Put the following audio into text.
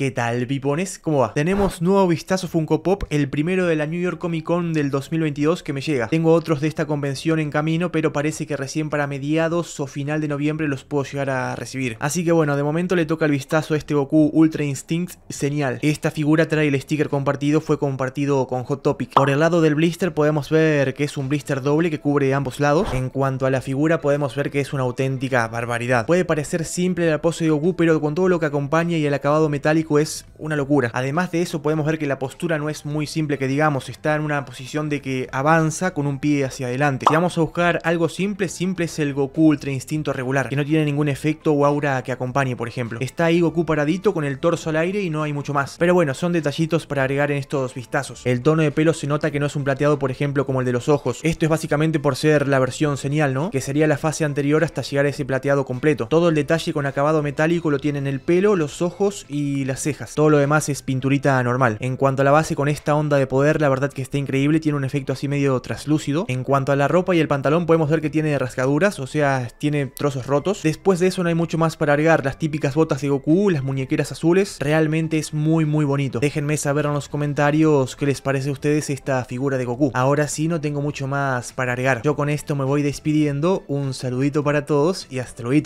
¿Qué tal, pipones? ¿Cómo va? Tenemos nuevo vistazo Funko Pop, el primero de la New York Comic Con del 2022 que me llega. Tengo otros de esta convención en camino, pero parece que recién para mediados o final de noviembre los puedo llegar a recibir. Así que bueno, de momento le toca el vistazo a este Goku Ultra Instinct, señal. Esta figura trae el sticker compartido, fue compartido con Hot Topic. Por el lado del blister podemos ver que es un blister doble que cubre ambos lados. En cuanto a la figura podemos ver que es una auténtica barbaridad. Puede parecer simple la pose de Goku, pero con todo lo que acompaña y el acabado metálico es una locura. Además de eso podemos ver que la postura no es muy simple que digamos, está en una posición de que avanza con un pie hacia adelante. Si vamos a buscar algo simple, simple es el Goku Ultra Instinto regular, que no tiene ningún efecto o aura que acompañe, por ejemplo. Está ahí Goku paradito con el torso al aire y no hay mucho más. Pero bueno, son detallitos para agregar en estos vistazos. El tono de pelo se nota que no es un plateado, por ejemplo, como el de los ojos. Esto es básicamente por ser la versión señal, ¿no? Que sería la fase anterior hasta llegar a ese plateado completo. Todo el detalle con acabado metálico lo tienen el pelo, los ojos y las cejas. Todo lo demás es pinturita normal. En cuanto a la base con esta onda de poder, la verdad que está increíble, tiene un efecto así medio traslúcido. En cuanto a la ropa y el pantalón, podemos ver que tiene rasgaduras, o sea, tiene trozos rotos. Después de eso no hay mucho más para agregar, las típicas botas de Goku, las muñequeras azules, realmente es muy muy bonito. Déjenme saber en los comentarios qué les parece a ustedes esta figura de Goku. Ahora sí, no tengo mucho más para agregar. Yo con esto me voy despidiendo, un saludito para todos y hasta luego.